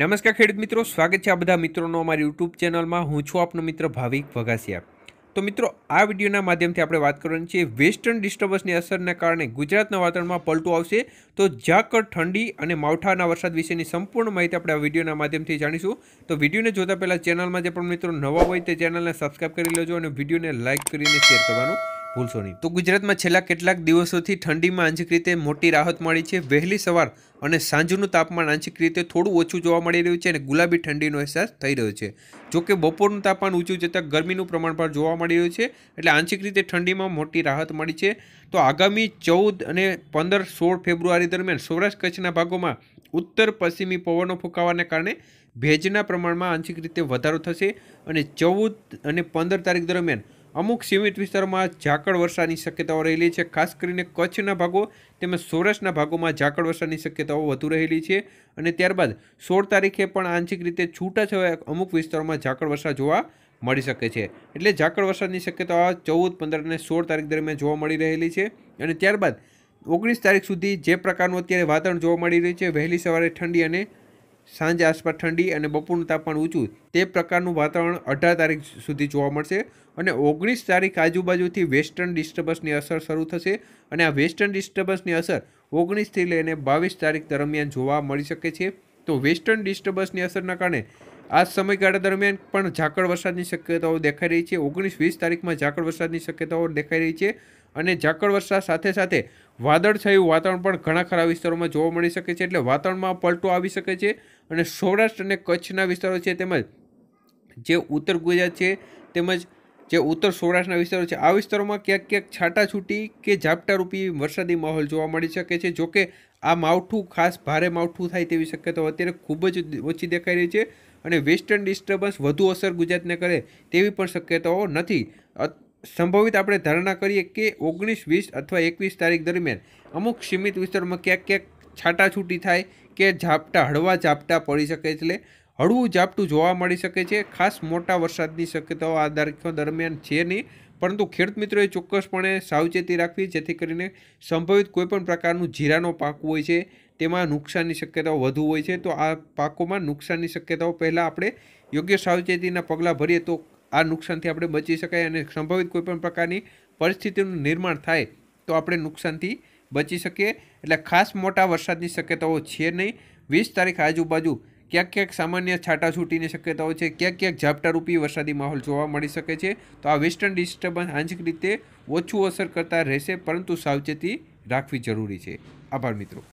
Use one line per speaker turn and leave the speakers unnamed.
નમસ્કાર ખેડૂત મિત્રો સ્વાગત છે આ બધા મિત્રોનો અમારી યુટ્યુબ ચેનલમાં હું છું આપનો મિત્ર ભાવિક વઘાસિયા તો મિત્રો આ વિડીયોના માધ્યમથી આપણે વાત કરવાની છે વેસ્ટર્ન ડિસ્ટર્બન્સની અસરને કારણે ગુજરાતના વાતાવરણમાં પલટો આવશે તો ઝાકર ઠંડી અને માવઠાના વરસાદ વિશેની સંપૂર્ણ માહિતી આપણે આ વિડીયોના માધ્યમથી જાણીશું તો વિડીયોને જોતા પહેલાં ચેનલમાં જે પણ મિત્રો નવા હોય તે ચેનલને સબસ્ક્રાઈબ કરી લેજો અને વિડીયોને લાઇક કરીને શેર કરવાનું ભૂલશો નહીં તો ગુજરાતમાં છેલ્લા કેટલાક દિવસોથી ઠંડીમાં આંશિક રીતે મોટી રાહત મળી છે વહેલી સવાર અને સાંજનું તાપમાન આંશિક રીતે થોડું ઓછું જોવા મળી રહ્યું છે અને ગુલાબી ઠંડીનો અહેસાસ થઈ રહ્યો છે જોકે બપોરનું તાપમાન ઊંચું જતાં ગરમીનું પ્રમાણ પણ જોવા મળી રહ્યું છે એટલે આંશિક રીતે ઠંડીમાં મોટી રાહત મળી છે તો આગામી ચૌદ અને પંદર સોળ ફેબ્રુઆરી દરમિયાન સૌરાષ્ટ્ર કચ્છના ભાગોમાં ઉત્તર પશ્ચિમી પવનો ફૂંકાવાને કારણે ભેજના પ્રમાણમાં આંશિક રીતે વધારો થશે અને ચૌદ અને પંદર તારીખ દરમિયાન અમુક સીમિત વિસ્તારોમાં ઝાકળ વરસાદની શક્યતાઓ રહેલી છે ખાસ કરીને કચ્છના ભાગો તેમજ સૌરાષ્ટ્રના ભાગોમાં ઝાકળ વર્ષાની શક્યતાઓ વધુ રહેલી છે અને ત્યારબાદ સોળ તારીખે પણ આંશિક રીતે છૂટાછવાયા અમુક વિસ્તારોમાં ઝાકળ વર્ષા જોવા મળી શકે છે એટલે ઝાકળ વરસાદની શક્યતાઓ ચૌદ પંદર અને સોળ તારીખ દરમિયાન જોવા મળી રહેલી છે અને ત્યારબાદ ઓગણીસ તારીખ સુધી જે પ્રકારનું અત્યારે વાતાવરણ જોવા મળી રહ્યું છે વહેલી સવારે ઠંડી અને સાંજ આસપાસ ઠંડી અને બપોરનું તાપમાન ઊંચું તે પ્રકારનું વાતાવરણ અઢાર તારીખ સુધી જોવા મળશે અને ઓગણીસ તારીખ આજુબાજુથી વેસ્ટર્ન ડિસ્ટર્બન્સની અસર શરૂ થશે અને આ વેસ્ટર્ન ડિસ્ટર્બન્સની અસર ઓગણીસથી લઈને બાવીસ તારીખ દરમિયાન જોવા મળી શકે છે તો વેસ્ટર્ન ડિસ્ટર્બન્સની અસરના કારણે આ સમયગાળા દરમિયાન પણ ઝાકળ વરસાદની શક્યતાઓ દેખાઈ રહી છે ઓગણીસ વીસ તારીખમાં ઝાકળ વરસાદની શક્યતાઓ દેખાઈ રહી છે અને ઝાકળ વરસાદ સાથે સાથે વાદળછાયું વાતાવરણ પણ ઘણા ખરા વિસ્તારોમાં જોવા મળી શકે છે એટલે વાતાવરણમાં પલટો આવી શકે છે અને સૌરાષ્ટ્ર અને કચ્છના વિસ્તારો છે તેમજ જે ઉત્તર ગુજરાત છે તેમજ જે ઉત્તર સૌરાષ્ટ્રના વિસ્તારો છે આ વિસ્તારોમાં ક્યાંક ક્યાંક છાંટાછૂટી કે ઝાપટારૂપી વરસાદી માહોલ જોવા મળી શકે છે જોકે આ માવઠું ખાસ ભારે માવઠું થાય તેવી શક્યતાઓ અત્યારે ખૂબ જ ઓછી દેખાઈ રહી છે અને વેસ્ટર્ન ડિસ્ટર્બન્સ વધુ અસર ગુજરાતને કરે તેવી પણ શક્યતાઓ નથી સંભવિત આપણે ધારણા કરીએ કે ઓગણીસ વીસ અથવા એકવીસ તારીખ દરમિયાન અમુક સીમિત વિસ્તારમાં ક્યાંક ક્યાંક છાટાછૂટી થાય કે ઝાપટા હળવા ઝાપટા પડી શકે એટલે હળવું ઝાપટું જોવા મળી શકે છે ખાસ મોટા વરસાદની શક્યતાઓ આ તારીખો દરમિયાન છે નહીં પરંતુ ખેડૂત મિત્રોએ ચોક્કસપણે સાવચેતી રાખવી જેથી કરીને સંભવિત કોઈપણ પ્રકારનું જીરાનો પાક હોય છે તેમાં નુકસાનની શક્યતાઓ વધુ હોય છે તો આ પાકોમાં નુકસાનની શક્યતાઓ પહેલાં આપણે યોગ્ય સાવચેતીના પગલાં ભરીએ તો આ નુકસાનથી આપણે બચી શકાય અને સંભવિત કોઈપણ પ્રકારની પરિસ્થિતિનું નિર્માણ થાય તો આપણે નુકસાનથી બચી શકીએ એટલે ખાસ મોટા વરસાદની શક્યતાઓ છે નહીં વીસ તારીખ આજુબાજુ ક્યાંક ક્યાંક સામાન્ય છાટાછૂટીની શક્યતાઓ છે ક્યાંક ક્યાંક ઝાપટારૂપી વરસાદી માહોલ જોવા મળી શકે છે તો આ વેસ્ટર્ન ડિસ્ટર્બન્સ આંશિક રીતે ઓછું અસર કરતા રહેશે પરંતુ સાવચેતી રાખવી જરૂરી છે આભાર મિત્રો